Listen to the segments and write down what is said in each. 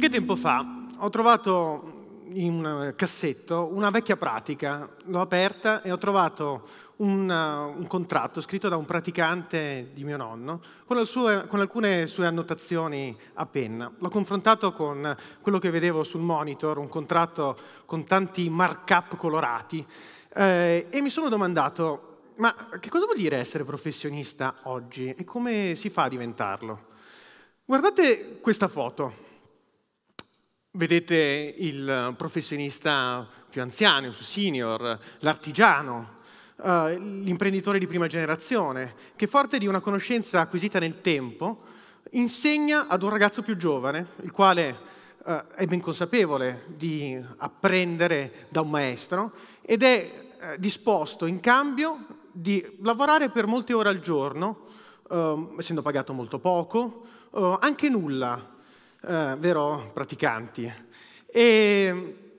Qualche tempo fa ho trovato in un eh, cassetto una vecchia pratica, l'ho aperta e ho trovato un, eh, un contratto scritto da un praticante di mio nonno con, sue, con alcune sue annotazioni a penna. L'ho confrontato con quello che vedevo sul monitor, un contratto con tanti markup colorati eh, e mi sono domandato ma che cosa vuol dire essere professionista oggi e come si fa a diventarlo? Guardate questa foto. Vedete il professionista più anziano, senior, l'artigiano, uh, l'imprenditore di prima generazione, che forte di una conoscenza acquisita nel tempo, insegna ad un ragazzo più giovane, il quale uh, è ben consapevole di apprendere da un maestro ed è uh, disposto in cambio di lavorare per molte ore al giorno, ehm, essendo pagato molto poco, anche nulla, eh, vero praticanti. E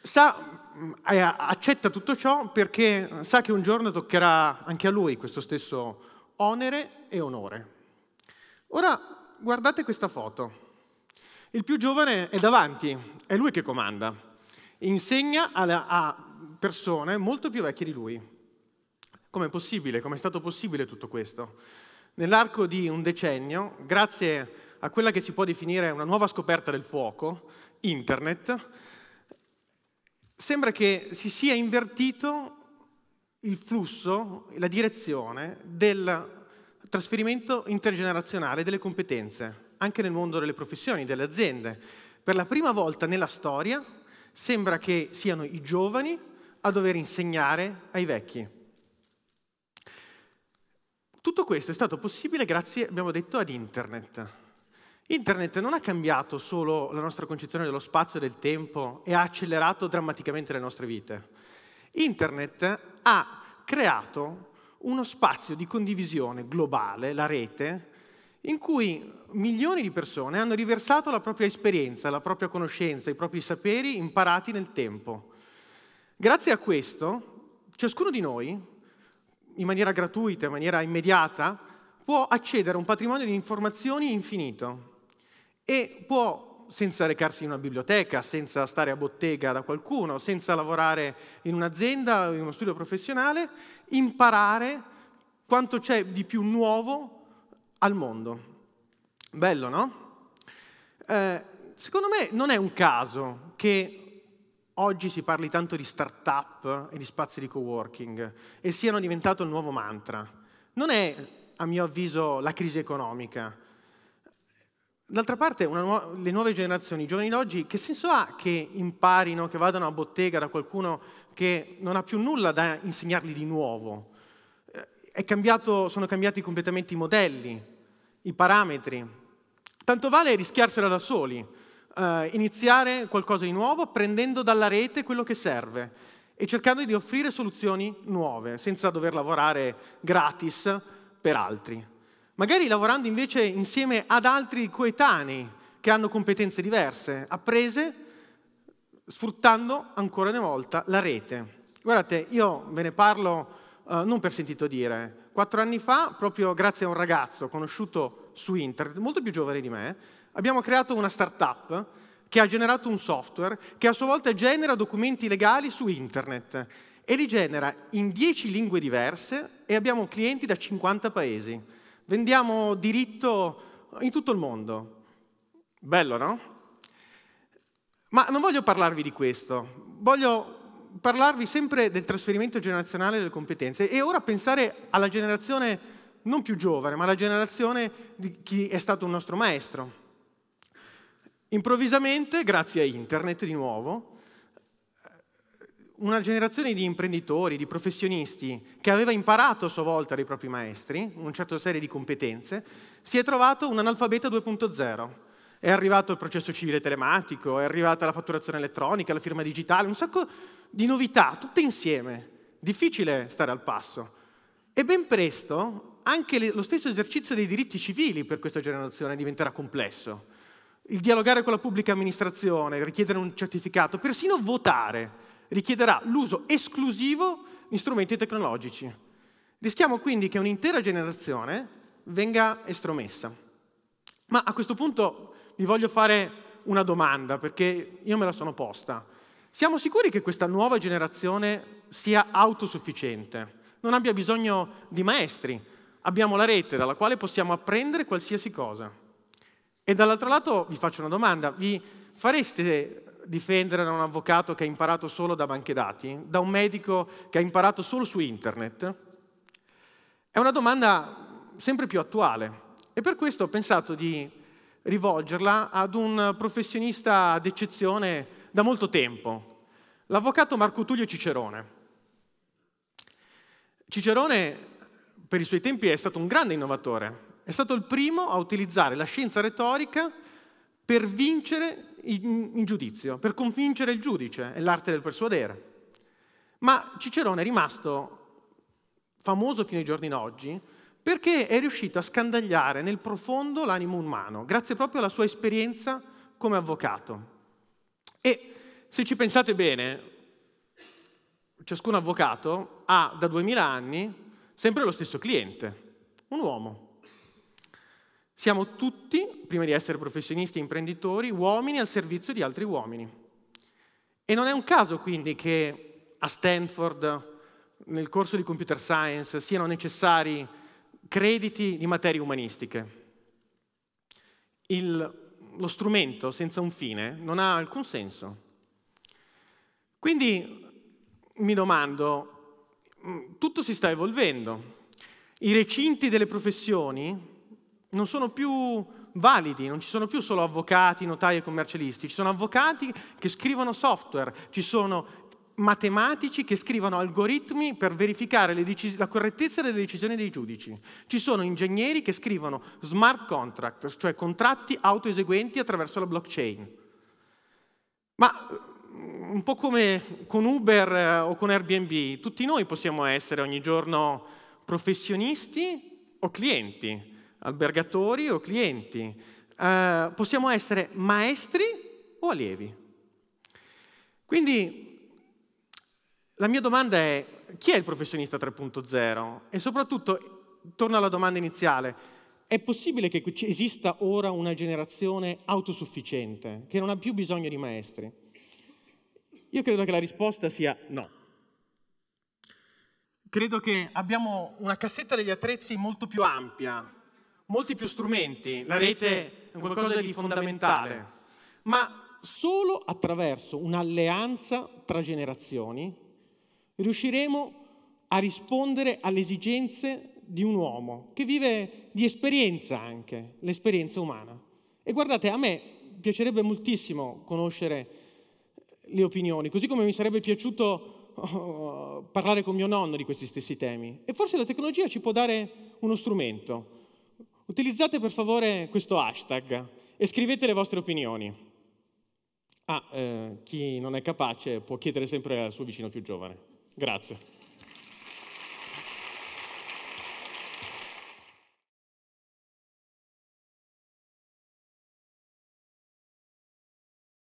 sa, eh, accetta tutto ciò perché sa che un giorno toccherà anche a lui questo stesso onere e onore. Ora guardate questa foto. Il più giovane è davanti, è lui che comanda, insegna a persone molto più vecchie di lui. Com'è possibile? Com'è stato possibile tutto questo? Nell'arco di un decennio, grazie a a quella che si può definire una nuova scoperta del fuoco, Internet, sembra che si sia invertito il flusso, la direzione del trasferimento intergenerazionale delle competenze, anche nel mondo delle professioni, delle aziende. Per la prima volta nella storia sembra che siano i giovani a dover insegnare ai vecchi. Tutto questo è stato possibile grazie, abbiamo detto, ad Internet. Internet non ha cambiato solo la nostra concezione dello spazio e del tempo e ha accelerato drammaticamente le nostre vite. Internet ha creato uno spazio di condivisione globale, la rete, in cui milioni di persone hanno riversato la propria esperienza, la propria conoscenza, i propri saperi imparati nel tempo. Grazie a questo, ciascuno di noi, in maniera gratuita, in maniera immediata, può accedere a un patrimonio di informazioni infinito e può, senza recarsi in una biblioteca, senza stare a bottega da qualcuno, senza lavorare in un'azienda o in uno studio professionale, imparare quanto c'è di più nuovo al mondo. Bello, no? Eh, secondo me non è un caso che oggi si parli tanto di start-up e di spazi di co-working e siano diventato il nuovo mantra. Non è, a mio avviso, la crisi economica, D'altra parte, nu- le nuove generazioni, i giovani d'oggi, che senso ha che imparino, che vadano a bottega da qualcuno che non ha più nulla da insegnargli di nuovo? Eh, cambiato, sono cambiati completamente i modelli, i parametri. Tanto vale rischiarsela da soli, eh, iniziare qualcosa di nuovo prendendo dalla rete quello che serve e cercando di offrire soluzioni nuove, senza dover lavorare gratis per altri magari lavorando invece insieme ad altri coetanei che hanno competenze diverse, apprese sfruttando ancora una volta la rete. Guardate, io ve ne parlo eh, non per sentito dire, quattro anni fa, proprio grazie a un ragazzo conosciuto su internet, molto più giovane di me, abbiamo creato una startup che ha generato un software che a sua volta genera documenti legali su internet e li genera in dieci lingue diverse e abbiamo clienti da 50 paesi vendiamo diritto in tutto il mondo. Bello, no? Ma non voglio parlarvi di questo, voglio parlarvi sempre del trasferimento generazionale delle competenze e ora pensare alla generazione non più giovane, ma alla generazione di chi è stato un nostro maestro. Improvvisamente, grazie a internet di nuovo, una generazione di imprenditori, di professionisti che aveva imparato a sua volta dai propri maestri una certa serie di competenze, si è trovato un analfabeta 2.0. È arrivato il processo civile telematico, è arrivata la fatturazione elettronica, la firma digitale, un sacco di novità, tutte insieme. Difficile stare al passo. E ben presto anche lo stesso esercizio dei diritti civili per questa generazione diventerà complesso. Il dialogare con la pubblica amministrazione, richiedere un certificato, persino votare richiederà l'uso esclusivo di strumenti tecnologici. Rischiamo quindi che un'intera generazione venga estromessa. Ma a questo punto vi voglio fare una domanda, perché io me la sono posta. Siamo sicuri che questa nuova generazione sia autosufficiente, non abbia bisogno di maestri? Abbiamo la rete dalla quale possiamo apprendere qualsiasi cosa. E dall'altro lato vi faccio una domanda, vi fareste difendere da un avvocato che ha imparato solo da banche dati, da un medico che ha imparato solo su internet? È una domanda sempre più attuale e per questo ho pensato di rivolgerla ad un professionista d'eccezione da molto tempo, l'avvocato Marco Tullio Cicerone. Cicerone per i suoi tempi è stato un grande innovatore, è stato il primo a utilizzare la scienza retorica per vincere in, in giudizio, per convincere il giudice, è l'arte del persuadere. Ma Cicerone è rimasto famoso fino ai giorni d'oggi perché è riuscito a scandagliare nel profondo l'animo umano, grazie proprio alla sua esperienza come avvocato. E se ci pensate bene, ciascun avvocato ha da 2000 anni sempre lo stesso cliente, un uomo. Siamo tutti, prima di essere professionisti e imprenditori, uomini al servizio di altri uomini. E non è un caso quindi che a Stanford, nel corso di computer science, siano necessari crediti di materie umanistiche. Il, lo strumento senza un fine non ha alcun senso. Quindi mi domando, mm, tutto si sta evolvendo. I recinti delle professioni non sono più validi, non ci sono più solo avvocati, notai e commercialisti, ci sono avvocati che scrivono software, ci sono matematici che scrivono algoritmi per verificare decisi- la correttezza delle decisioni dei giudici, ci sono ingegneri che scrivono smart contract, cioè contratti autoeseguenti attraverso la blockchain. Ma un po' come con Uber eh, o con Airbnb, tutti noi possiamo essere ogni giorno professionisti o clienti albergatori o clienti, eh, possiamo essere maestri o allievi. Quindi la mia domanda è chi è il professionista 3.0? E soprattutto, torno alla domanda iniziale, è possibile che esista ora una generazione autosufficiente, che non ha più bisogno di maestri? Io credo che la risposta sia no. Credo che abbiamo una cassetta degli attrezzi molto più ampia molti più strumenti, la rete è qualcosa di fondamentale, ma solo attraverso un'alleanza tra generazioni riusciremo a rispondere alle esigenze di un uomo che vive di esperienza anche, l'esperienza umana. E guardate, a me piacerebbe moltissimo conoscere le opinioni, così come mi sarebbe piaciuto oh, parlare con mio nonno di questi stessi temi. E forse la tecnologia ci può dare uno strumento Utilizzate per favore questo hashtag e scrivete le vostre opinioni. Ah, eh, chi non è capace può chiedere sempre al suo vicino più giovane. Grazie.